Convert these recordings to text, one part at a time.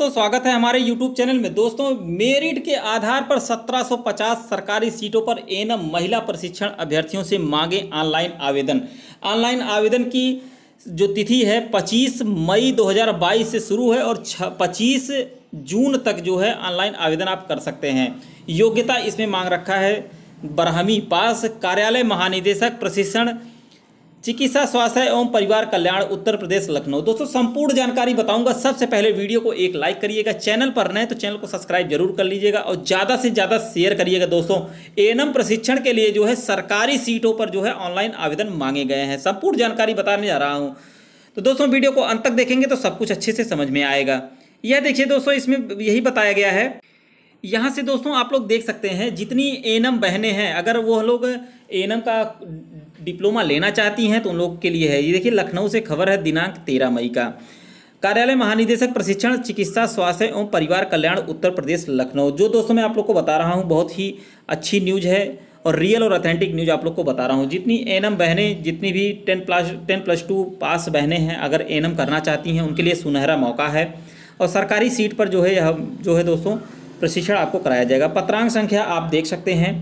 दोस्तों स्वागत है हमारे YouTube चैनल में दोस्तों मेरिट के आधार पर 1750 सरकारी सीटों पर एनम महिला प्रशिक्षण अभ्यर्थियों से मांगे ऑनलाइन आवेदन ऑनलाइन आवेदन की जो तिथि है 25 मई 2022 से शुरू है और 25 जून तक जो है ऑनलाइन आवेदन आप कर सकते हैं योग्यता इसमें मांग रखा है बरहमी पास कार्यालय महानिदेशक प्रशिक्षण चिकित्सा स्वास्थ्य एवं परिवार कल्याण उत्तर प्रदेश लखनऊ दोस्तों संपूर्ण जानकारी बताऊंगा सबसे पहले वीडियो को एक लाइक करिएगा चैनल पर नए तो चैनल को सब्सक्राइब जरूर कर लीजिएगा और ज़्यादा से ज़्यादा शेयर करिएगा दोस्तों एनम प्रशिक्षण के लिए जो है सरकारी सीटों पर जो है ऑनलाइन आवेदन मांगे गए हैं संपूर्ण जानकारी बताने जा रहा हूँ तो दोस्तों वीडियो को अंत तक देखेंगे तो सब कुछ अच्छे से समझ में आएगा यह देखिए दोस्तों इसमें यही बताया गया है यहाँ से दोस्तों आप लोग देख सकते हैं जितनी एनम बहनें हैं अगर वो लोग एनम का डिप्लोमा लेना चाहती हैं तो उन लोग के लिए है ये देखिए लखनऊ से खबर है दिनांक तेरह मई का कार्यालय महानिदेशक प्रशिक्षण चिकित्सा स्वास्थ्य एवं परिवार कल्याण उत्तर प्रदेश लखनऊ जो दोस्तों मैं आप लोग को बता रहा हूँ बहुत ही अच्छी न्यूज़ है और रियल और ऑथेंटिक न्यूज़ आप लोग को बता रहा हूँ जितनी एनम बहनें जितनी भी ten plus ten plus two pass बहनें हैं अगर एनम करना चाहती हैं उनके लिए सुनहरा मौका है और सरकारी सीट पर जो है यह जो है दोस्तों प्रशिक्षण आपको कराया जाएगा पत्रांक संख्या आप देख सकते हैं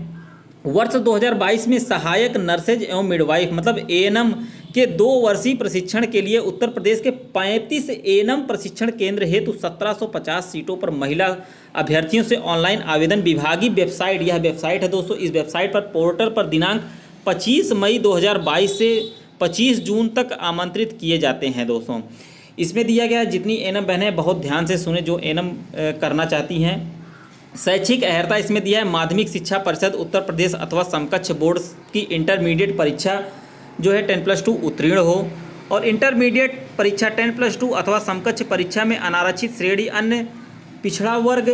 वर्ष 2022 में सहायक नर्सेज एवं मिडवाइफ मतलब ए के दो वर्षीय प्रशिक्षण के लिए उत्तर प्रदेश के 35 ए प्रशिक्षण केंद्र हेतु 1750 सीटों पर महिला अभ्यर्थियों से ऑनलाइन आवेदन विभागीय वेबसाइट यह वेबसाइट है दोस्तों इस वेबसाइट पर पोर्टल पर दिनांक 25 मई 2022 से 25 जून तक आमंत्रित किए जाते हैं दोस्तों इसमें दिया गया जितनी एनम बहनें बहुत ध्यान से सुने जो एनम करना चाहती हैं शैक्षिक अहर्ता इसमें दिया है माध्यमिक शिक्षा परिषद उत्तर प्रदेश अथवा समकक्ष बोर्ड की इंटरमीडिएट परीक्षा जो है टेन प्लस टू उत्तीर्ण हो और इंटरमीडिएट परीक्षा टेन प्लस टू अथवा समकक्ष परीक्षा में अनारक्षित श्रेणी अन्य पिछड़ा वर्ग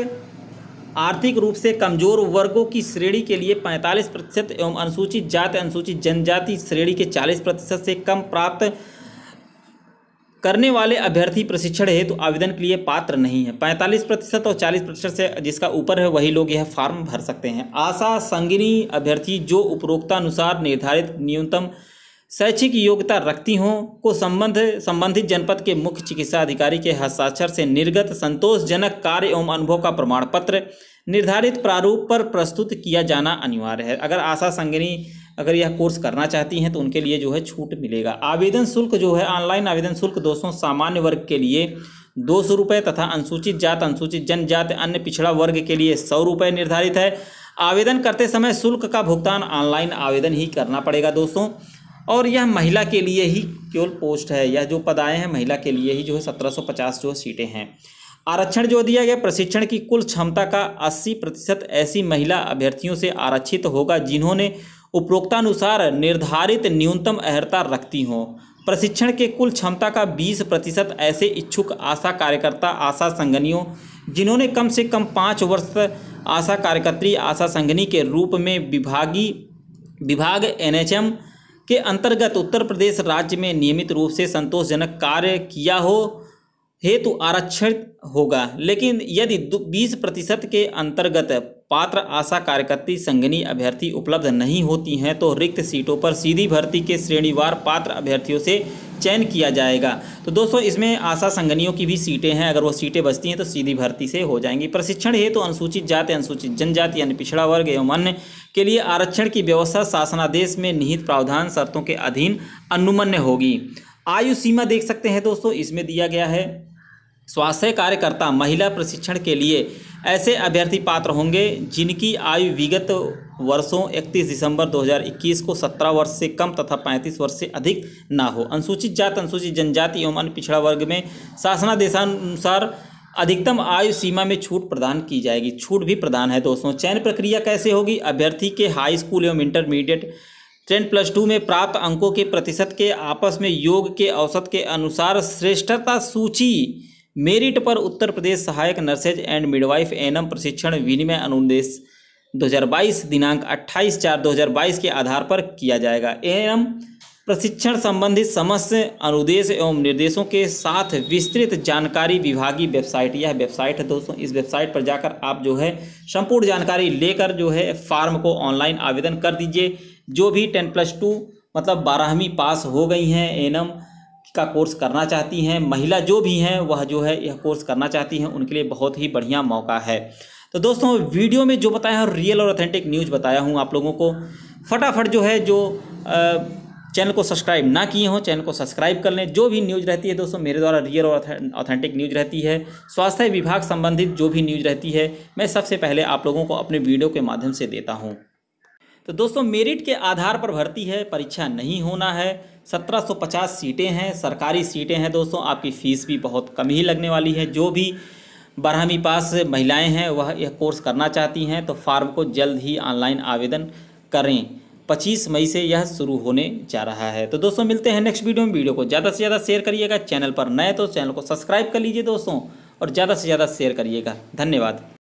आर्थिक रूप से कमजोर वर्गों की श्रेणी के लिए पैंतालीस प्रतिशत एवं अनुसूचित जाति अनुसूचित जनजाति श्रेणी के चालीस प्रतिशत से कम प्राप्त करने वाले अभ्यर्थी प्रशिक्षण हेतु तो आवेदन के लिए पात्र नहीं है 45 प्रतिशत और 40 प्रतिशत से जिसका ऊपर है वही लोग यह फॉर्म भर सकते हैं आशा संगिनी अभ्यर्थी जो उपरोक्तानुसार निर्धारित न्यूनतम शैक्षिक योग्यता रखती हों को संबंध संबंधित जनपद के मुख्य चिकित्सा अधिकारी के हस्ताक्षर से निर्गत संतोषजनक कार्य एवं अनुभव का प्रमाण पत्र निर्धारित प्रारूप पर प्रस्तुत किया जाना अनिवार्य है अगर आशा संगिनी अगर यह कोर्स करना चाहती हैं तो उनके लिए जो है छूट मिलेगा आवेदन शुल्क जो है ऑनलाइन आवेदन शुल्क दोस्तों सामान्य वर्ग के लिए दो सौ रुपये तथा अनुसूचित जात अनुसूचित जनजाति अन्य पिछड़ा वर्ग के लिए सौ रुपये निर्धारित है आवेदन करते समय शुल्क का भुगतान ऑनलाइन आवेदन ही करना पड़ेगा दोस्तों और यह महिला के लिए ही केवल पोस्ट है यह जो पद आए हैं महिला के लिए ही जो है सत्रह सौ पचास जो सीटें हैं आरक्षण जो दिया गया प्रशिक्षण की कुल क्षमता का अस्सी प्रतिशत ऐसी महिला अभ्यर्थियों से आरक्षित होगा जिन्होंने उपरोक्तानुसार निर्धारित न्यूनतम अहर्ता रखती हों प्रशिक्षण के कुल क्षमता का 20 प्रतिशत ऐसे इच्छुक आशा कार्यकर्ता आशा संगनियों जिन्होंने कम से कम पाँच वर्ष आशा कार्यकर्त्री आशा संगनी के रूप में विभागी विभाग एनएचएम के अंतर्गत उत्तर प्रदेश राज्य में नियमित रूप से संतोषजनक कार्य किया हो हेतु आरक्षित होगा लेकिन यदि 20 प्रतिशत के अंतर्गत पात्र आशा कार्यकर्ती संगनी अभ्यर्थी उपलब्ध नहीं होती हैं तो रिक्त सीटों पर सीधी भर्ती के श्रेणीवार पात्र अभ्यर्थियों से चयन किया जाएगा तो दोस्तों इसमें आशा संगनियों की भी सीटें हैं अगर वो सीटें बचती हैं तो सीधी भर्ती से हो जाएंगी प्रशिक्षण हेतु तो अनुसूचित जाति अनुसूचित जनजाति अन्य पिछड़ा वर्ग एवं अन्य के लिए आरक्षण की व्यवस्था शासनादेश में निहित प्रावधान शर्तों के अधीन अनुमन्य होगी आयु सीमा देख सकते हैं दोस्तों इसमें दिया गया है स्वास्थ्य कार्यकर्ता महिला प्रशिक्षण के लिए ऐसे अभ्यर्थी पात्र होंगे जिनकी आयु विगत वर्षों 31 दिसंबर 2021 को 17 वर्ष से कम तथा 35 वर्ष से अधिक ना हो अनुसूचित जात अनुसूचित जनजाति एवं अन्य पिछड़ा वर्ग में शासनादेशानुसार अधिकतम आयु सीमा में छूट प्रदान की जाएगी छूट भी प्रदान है दोस्तों चयन प्रक्रिया कैसे होगी अभ्यर्थी के हाई स्कूल एवं इंटरमीडिएट टेन प्लस टू में प्राप्त अंकों के प्रतिशत के आपस में योग के औसत के अनुसार श्रेष्ठता सूची मेरिट पर उत्तर प्रदेश सहायक नर्सेज एंड मिडवाइफ एनम प्रशिक्षण विनिमय अनुदेश 2022 दिनांक 28 चार 2022 के आधार पर किया जाएगा एनम प्रशिक्षण संबंधित समस्त अनुदेश एवं निर्देशों के साथ विस्तृत जानकारी विभागीय वेबसाइट यह वेबसाइट है दोस्तों इस वेबसाइट पर जाकर आप जो है संपूर्ण जानकारी लेकर जो है फार्म को ऑनलाइन आवेदन कर दीजिए जो भी टेन प्लस टू मतलब बारहवीं पास हो गई हैं एनम का कोर्स करना चाहती हैं महिला जो भी हैं वह जो है यह कोर्स करना चाहती हैं उनके लिए बहुत ही बढ़िया मौका है तो दोस्तों वीडियो में जो बताया हूँ रियल और ऑथेंटिक न्यूज़ बताया हूँ आप लोगों को फटाफट जो है जो चैनल को सब्सक्राइब ना किए हों चैनल को सब्सक्राइब कर लें जो भी न्यूज़ रहती है दोस्तों मेरे द्वारा रियल और ऑथेंटिक न्यूज़ रहती है स्वास्थ्य विभाग संबंधित जो भी न्यूज़ रहती है मैं सबसे पहले आप लोगों को अपने वीडियो के माध्यम से देता हूँ तो दोस्तों मेरिट के आधार पर भर्ती है परीक्षा नहीं होना है 1750 सीटें हैं सरकारी सीटें हैं दोस्तों आपकी फ़ीस भी बहुत कम ही लगने वाली है जो भी बारहवीं पास महिलाएं हैं वह यह कोर्स करना चाहती हैं तो फार्म को जल्द ही ऑनलाइन आवेदन करें 25 मई से यह शुरू होने जा रहा है तो दोस्तों मिलते हैं नेक्स्ट वीडियो में वीडियो को ज़्यादा से ज़्यादा शेयर करिएगा चैनल पर नए तो चैनल को सब्सक्राइब कर लीजिए दोस्तों और ज़्यादा से ज़्यादा शेयर करिएगा धन्यवाद